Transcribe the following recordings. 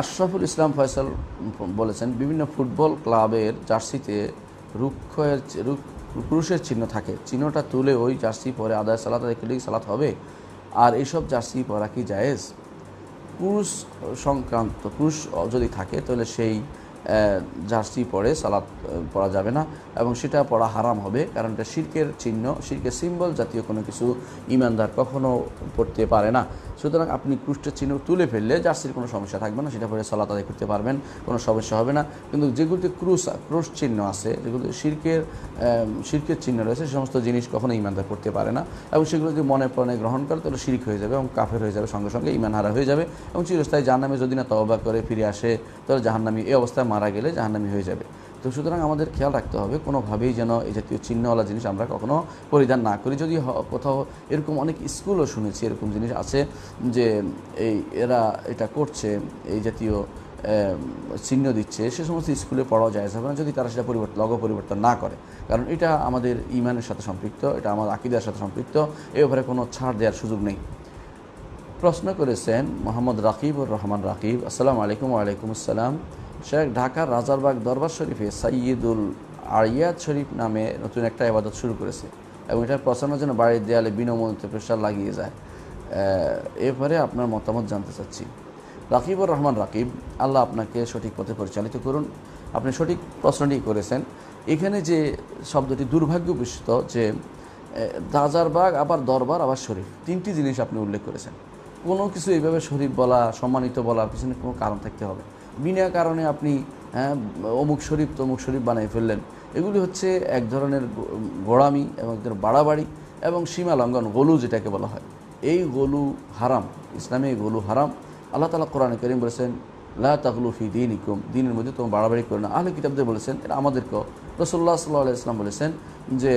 আশরাফুল ইসলাম ফয়সাল বলেছেন বিভিন্ন ফুটবল ক্লাবের জার্সিতে রুক্ষের পুরুষের চিহ্ন থাকে চিহ্নটা তুলে ওই জার্সি পরে আদায় সালাত আদায় সালাত হবে আর এইসব জার্সি পরা কি জায়েজ পুরুষ সংক্রান্ত পুরুষ যদি থাকে তাহলে সেই জার্সি পরে সালাত পরা যাবে না এবং সেটা পড়া হারাম হবে কারণ এটা শির্কের চিহ্ন শির্কের সিম্বল জাতীয় কোনো কিছু ইমানদার কখনও পড়তে পারে না সুতরাং আপনি ক্রুষ্টের চিহ্ন তুলে ফেললে জার্সির কোনো সমস্যা থাকবে না সেটা পরে সালাত আদায় করতে পারবেন কোনো সমস্যা হবে না কিন্তু যেগুলিতে ক্রুশ ক্রুশ চিহ্ন আছে যেগুলো শির্কের শির্কের চিহ্ন রয়েছে সে সমস্ত জিনিস কখনো ইমানদার পড়তে পারে না এবং সেগুলো যদি মনে প্রাণে গ্রহণ করে তাহলে শির্ক হয়ে যাবে এবং কাফের হয়ে যাবে সঙ্গে সঙ্গে ইমান হারা হয়ে যাবে এবং চিরস্থায়ী জাহান্নামে যদি না তবা করে ফিরে আসে তাহলে জাহান্নামি এই অবস্থায় মারা গেলে জাহান্নামি হয়ে যাবে তো সুতরাং আমাদের খেয়াল রাখতে হবে কোনোভাবেই যেন এই জাতীয় চিহ্নওয়ালা জিনিস আমরা কখনো পরিধান না করি যদি কোথাও এরকম অনেক স্কুলও শুনেছি এরকম জিনিস আছে যে এই এরা এটা করছে এই জাতীয় চিহ্ন দিচ্ছে সে সমস্ত স্কুলে পড়াও যায় যাবে না যদি তারা সেটা পরিবর্তন লগ পরিবর্তন না করে কারণ এটা আমাদের ইমানের সাথে সম্পৃক্ত এটা আমাদের আকিদার সাথে সম্পৃক্ত এ ব্যাপারে কোনো ছাড় দেওয়ার সুযোগ নেই প্রশ্ন করেছেন মোহাম্মদ রাকিবুর রহমান রাকিব আসসালামু আলাইকুম আলাইকুম আসসালাম শেখ ঢাকার রাজারবাগ দরবার শরীফে সাইয়দুল আরিয়াদ শরীফ নামে নতুন একটা ইবাদত শুরু করেছে এবং এটার প্রচারণার জন্য বাড়ির দেয়ালে বিনমূল্যে প্রেশার লাগিয়ে যায় এরপরে আপনার মতামত জানতে চাচ্ছি রাকিবুর রহমান রাকিব আল্লাহ আপনাকে সঠিক পথে পরিচালিত করুন আপনি সঠিক প্রশ্নটি করেছেন এখানে যে শব্দটি দুর্ভাগ্যবিষ্ট যে রাজারবাগ আবার দরবার আবার শরীফ তিনটি জিনিস আপনি উল্লেখ করেছেন কোনো কিছু এইভাবে শরীফ বলা সম্মানিত বলার পিছনে কোনো কারণ থাকতে হবে বিনা কারণে আপনি হ্যাঁ, অমুক শরীফ তমুক শরীফ বানিয়ে ফেললেন এগুলি হচ্ছে এক ধরনের গোড়ামি এবং এক ধরনের বাড়াবাড়ি এবং সীমা লঙ্ঘন গোলু যেটাকে বলা হয় এই গোলু হারাম ইসলামে এই গোলু হারাম আল্লাহ তালা কোরআনে করিম বলেছেন লা তাকলুফি দিন ইকুম দিনের মধ্যে তোমার বাড়াবাড়ি করে না আহলে কিতাবদের বলেছেন এটা আমাদেরকেও রসল্লাহ সাল্লাহ ইসলাম বলেছেন যে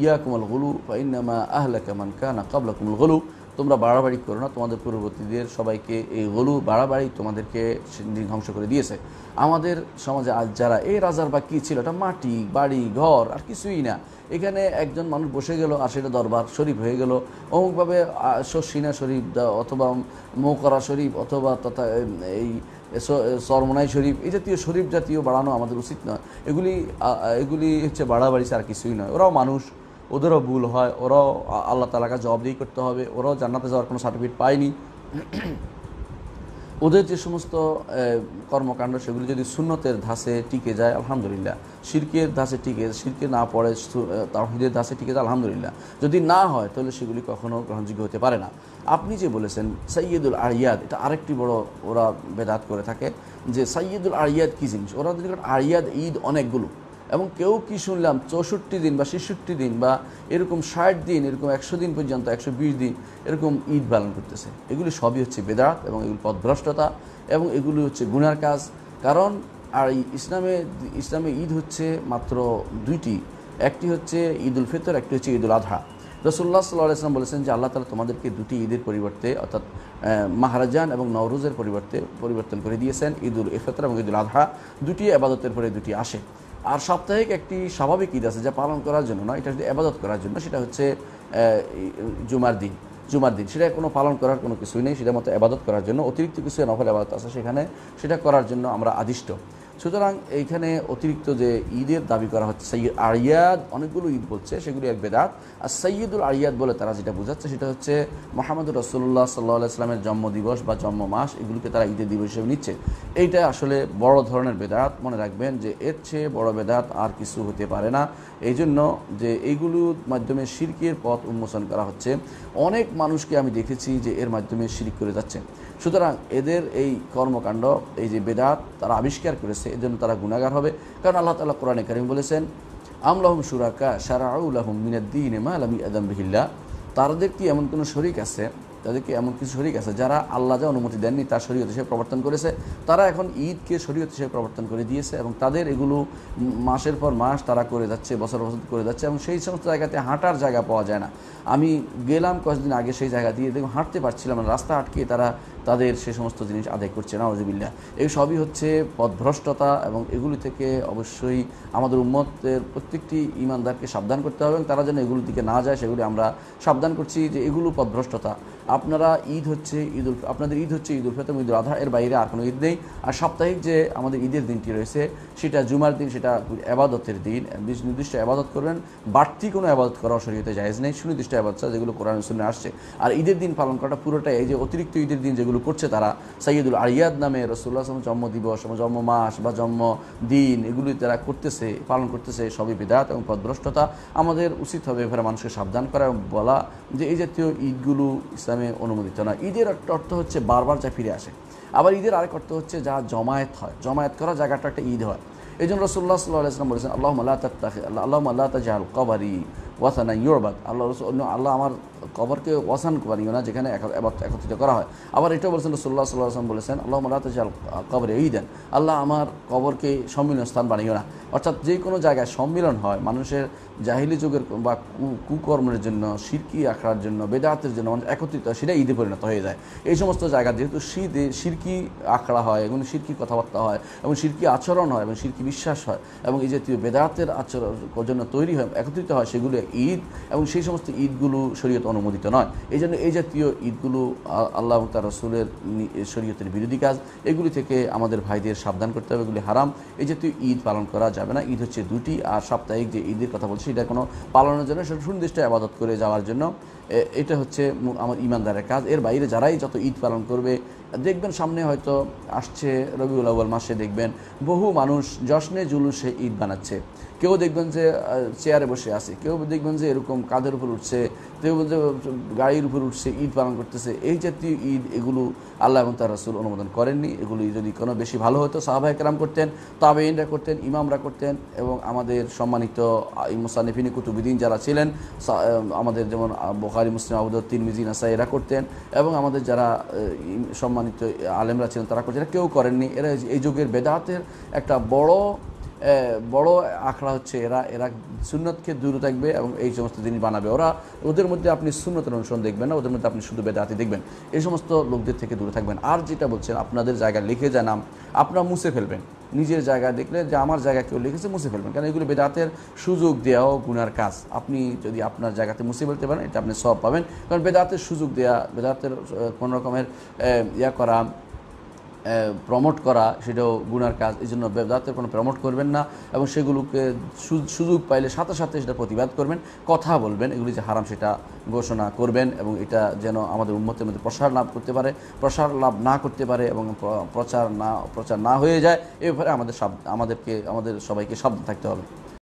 ইয়া কুমল গলু বা ইনামা আহলে কেমন কানা কাবলা কুমল গলু তোমরা বাড়াবাড়ি করো না তোমাদের পূর্ববর্তীদের সবাইকে এই গলু বাড়াবাড়ি তোমাদেরকে ধ্বংস করে দিয়েছে আমাদের সমাজে আজ যারা এই রাজার বা কী ছিল এটা মাটি বাড়ি ঘর আর কিছুই না এখানে একজন মানুষ বসে গেল আর সেটা দরবার শরীফ হয়ে গেল অমুকভাবে সিনা শরীফ অথবা মৌকরা শরীফ অথবা তথা এই সরমনাই শরীফ এই জাতীয় শরীফ জাতীয় বাড়ানো আমাদের উচিত নয় এগুলি এগুলি হচ্ছে বাড়াবাড়ি ছাড়া কিছুই নয় ওরাও মানুষ ওদেরও ভুল হয় ওরাও আল্লাহ তালাকে জবাবদিহি করতে হবে ওরাও জান্নাতে যাওয়ার কোনো সার্টিফিকেট পায়নি ওদের যে সমস্ত কর্মকাণ্ড সেগুলি যদি সুন্নতের ধাসে টিকে যায় আলহামদুলিল্লাহ সিরকের ধাসে টিকে শিরকে না পড়ে তাহিদের ধাসে টিকে যায় আলহামদুলিল্লাহ যদি না হয় তাহলে সেগুলি কখনও গ্রহণযোগ্য হতে পারে না আপনি যে বলেছেন সৈয়দুল আরিয়াদ এটা আরেকটি বড় ওরা বেদাত করে থাকে যে সৈয়দুল আরিয়াদ কী জিনিস ওরা যদি আরিয়াদ ঈদ অনেকগুলো এবং কেউ কি শুনলাম চৌষট্টি দিন বা ছেষট্টি দিন বা এরকম ষাট দিন এরকম একশো দিন পর্যন্ত একশো দিন এরকম ঈদ পালন করতেছে এগুলি সবই হচ্ছে বেদাত এবং এগুলি পথভ্রষ্টতা এবং এগুলি হচ্ছে গুনার কাজ কারণ আর ইসলামে ইসলামে ঈদ হচ্ছে মাত্র দুইটি একটি হচ্ছে ঈদ উল ফিতর একটি হচ্ছে ঈদ উল আধা রসুল্লাহ সাল্লাহ ইসলাম বলেছেন যে আল্লাহ তালা তোমাদেরকে দুটি ঈদের পরিবর্তে অর্থাৎ মাহারাজান এবং নওরোজের পরিবর্তে পরিবর্তন করে দিয়েছেন ঈদ উল ইফতর এবং ঈদ উল আধা দুটি আবাদতের পরে দুটি আসে আর সাপ্তাহিক একটি স্বাভাবিক ঈদ আছে যা পালন করার জন্য নয় এটা যদি আবাদত করার জন্য সেটা হচ্ছে জুমার দিন জুমার দিন সেটা কোনো পালন করার কোনো কিছুই নেই সেটা মতো আবাদত করার জন্য অতিরিক্ত কিছু নফল আবাদত আছে সেখানে সেটা করার জন্য আমরা আদিষ্ট সুতরাং এইখানে অতিরিক্ত যে ঈদের দাবি করা হচ্ছে সৈয়দ আরিয়াদ অনেকগুলো ঈদ বলছে সেগুলি এক বেদাত আর সৈয়দুল আরিয়াদ বলে তারা যেটা বোঝাচ্ছে সেটা হচ্ছে মোহাম্মদ রসুল্লাহ সাল্লাহ ইসলামের জন্মদিবস বা জন্ম মাস এগুলিকে তারা ঈদের দিবস হিসেবে নিচ্ছে এইটা আসলে বড় ধরনের বেদাত মনে রাখবেন যে এর চেয়ে বড় বেদাত আর কিছু হতে পারে না এই জন্য যে এইগুলোর মাধ্যমে সিরকের পথ উন্মোচন করা হচ্ছে অনেক মানুষকে আমি দেখেছি যে এর মাধ্যমে সিরিক করে যাচ্ছে সুতরাং এদের এই কর্মকাণ্ড এই যে বেদাত তারা আবিষ্কার করেছে করেছে এজন্য তারা গুণাগার হবে কারণ আল্লাহ তালা কোরআনে কারিম বলেছেন আমলাহম সুরাকা সারাউলাহম মিনাদ্দিন মা আলমী আদম রহিল্লা তাদের কি এমন কোনো শরিক আছে তাদেরকে এমন কিছু শরিক আছে যারা আল্লাহ যা অনুমতি দেননি তার শরীয়ত হিসেবে প্রবর্তন করেছে তারা এখন ঈদকে শরীয়ত হিসেবে প্রবর্তন করে দিয়েছে এবং তাদের এগুলো মাসের পর মাস তারা করে যাচ্ছে বছর বছর করে যাচ্ছে এবং সেই সমস্ত জায়গাতে হাঁটার জায়গা পাওয়া যায় না আমি গেলাম কয়েকদিন আগে সেই জায়গা দিয়ে দেখুন হাঁটতে পারছিলাম না রাস্তা আটকে তারা তাদের সে সমস্ত জিনিস আদায় করছে না অজুবিল্লা এই সবই হচ্ছে পদভ্রষ্টতা এবং এগুলি থেকে অবশ্যই আমাদের উম্মতের প্রত্যেকটি ইমানদারকে সাবধান করতে হবে এবং তারা যেন এগুলোর দিকে না যায় সেগুলি আমরা সাবধান করছি যে এগুলো পদভ্রষ্টতা আপনারা ঈদ হচ্ছে ঈদুল আপনাদের ঈদ হচ্ছে ঈদুল উল ঈদুল আধা এর বাইরে আর কোনো ঈদ নেই আর সাপ্তাহিক যে আমাদের ঈদের দিনটি রয়েছে সেটা জুমার দিন সেটা আবাদতের দিন নির্দিষ্ট আবাদত করবেন বাড়তি কোনো আবাদত করা শরীয়তে জায়েজ নেই সুনির্দিষ্ট আবাদত যেগুলো কোরআন শুনে আসছে আর ঈদের দিন পালন করাটা পুরোটাই এই যে অতিরিক্ত ঈদের দিন যেগুলো করছে তারা সাইয়দুল আরিয়াদ নামে রসুল্লাহ আসলাম জন্ম দিবস জন্ম মাস বা জন্ম দিন এগুলি তারা করতেছে পালন করতেছে সবই বিধাত এবং পদভ্রষ্টতা আমাদের উচিত হবে এভাবে মানুষকে সাবধান করা এবং বলা যে এই জাতীয় ঈদগুলো ইসলাম ইসলামে অনুমোদিত নয় ঈদের একটা অর্থ হচ্ছে বারবার যা ফিরে আসে আবার ঈদের আরেক অর্থ হচ্ছে যা জমায়েত হয় জমায়েত করা জায়গাটা একটা ঈদ হয় এই জন্য রসুল্লাহ সাল্লাহ ইসলাম বলেছেন আল্লাহ আল্লাহ আল্লাহ আল্লাহ তাজাল কবারি ওয়াসানা ইয়োরবাদ আল্লাহ রসুল আল্লাহ আমার কবরকে ওয়াসান বানিও না যেখানে একত্রিত করা হয় আবার এটাও বলেছেন রসুল্লাহ সাল্লাহ আসলাম বলেছেন আল্লাহ মালাতাল কবর এই দেন আল্লাহ আমার কবরকে সম্মিলন স্থান বানিও না অর্থাৎ যে কোনো জায়গায় সম্মিলন হয় মানুষের জাহিলি যুগের বা কুকর্মের জন্য সিরকি আখড়ার জন্য বেদাহাতের জন্য মানুষ একত্রিত সেটা ঈদে পরিণত হয়ে যায় এই সমস্ত জায়গা যেহেতু শীতে সিরকি আখড়া হয় এবং সিরকি কথাবার্তা হয় এবং সিরকি আচরণ হয় এবং সিরকি বিশ্বাস হয় এবং এই জাতীয় বেদাহাতের আচরণ জন্য তৈরি হয় একত্রিত হয় সেগুলো ঈদ এবং সেই সমস্ত ঈদগুলো শরীয়ত অনুমোদন অনুমোদিত নয় এই জন্য এই জাতীয় ঈদগুলো আল্লাহ তার রসুলের শরীয়তের বিরোধী কাজ এগুলি থেকে আমাদের ভাইদের সাবধান করতে হবে এগুলি হারাম এই জাতীয় ঈদ পালন করা যাবে না ঈদ হচ্ছে দুটি আর সাপ্তাহিক যে ঈদের কথা বলছি এটা কোনো পালনের জন্য সেটা সুনির্দিষ্ট আবাদত করে যাওয়ার জন্য এটা হচ্ছে আমার ইমানদারের কাজ এর বাইরে যারাই যত ঈদ পালন করবে দেখবেন সামনে হয়তো আসছে রবিউল আউ্বাল মাসে দেখবেন বহু মানুষ যশ্নে জুলুসে ঈদ বানাচ্ছে কেউ দেখবেন যে চেয়ারে বসে আছে কেউ দেখবেন যে এরকম কাঁধের উপর উঠছে গাড়ির উপর উঠছে ঈদ পালন করতেছে এই জাতীয় ঈদ এগুলো আল্লাহ এবং তার রাসুল অনুমোদন করেননি এগুলি যদি কোনো বেশি ভালো হতো সাহাবাহিক রাম করতেন তবে ইনরা করতেন ইমামরা করতেন এবং আমাদের সম্মানিত ইমসানিফিনি কুতুবুদ্দিন যারা ছিলেন আমাদের যেমন বোখারি মুসলিম আবুদ মিজিন নাসা এরা করতেন এবং আমাদের যারা সম্মানিত আলেমরা ছিলেন তারা করতেন কেউ করেননি এরা এই যুগের বেদাতের একটা বড় বড় আখড়া হচ্ছে এরা এরা সুন্নতকে দূরে থাকবে এবং এই সমস্ত জিনিস বানাবে ওরা ওদের মধ্যে আপনি সুনতের অনুসরণ দেখবেন না ওদের মধ্যে আপনি শুধু বেদাতি দেখবেন এই সমস্ত লোকদের থেকে দূরে থাকবেন আর যেটা বলছেন আপনাদের জায়গায় লিখে জানাম আপনারা মুছে ফেলবেন নিজের জায়গায় দেখলে যে আমার জায়গায় কেউ লিখেছে মুছে ফেলবেন কারণ এগুলো বেদাতের সুযোগ দেওয়াও গুনার কাজ আপনি যদি আপনার জায়গাতে মুছে ফেলতে পারেন এটা আপনি সব পাবেন কারণ বেদাতের সুযোগ দেওয়া বেদাতের কোনো রকমের ইয়া করা প্রমোট করা সেটাও গুনার কাজ এই জন্য ব্যবদাতের কোনো প্রমোট করবেন না এবং সেগুলোকে সুযোগ পাইলে সাথে সাথে সেটা প্রতিবাদ করবেন কথা বলবেন এগুলি যে হারাম সেটা ঘোষণা করবেন এবং এটা যেন আমাদের উন্মতের মধ্যে প্রসার লাভ করতে পারে প্রসার লাভ না করতে পারে এবং প্রচার না প্রচার না হয়ে যায় এ ব্যাপারে আমাদের আমাদেরকে আমাদের সবাইকে সাবধান থাকতে হবে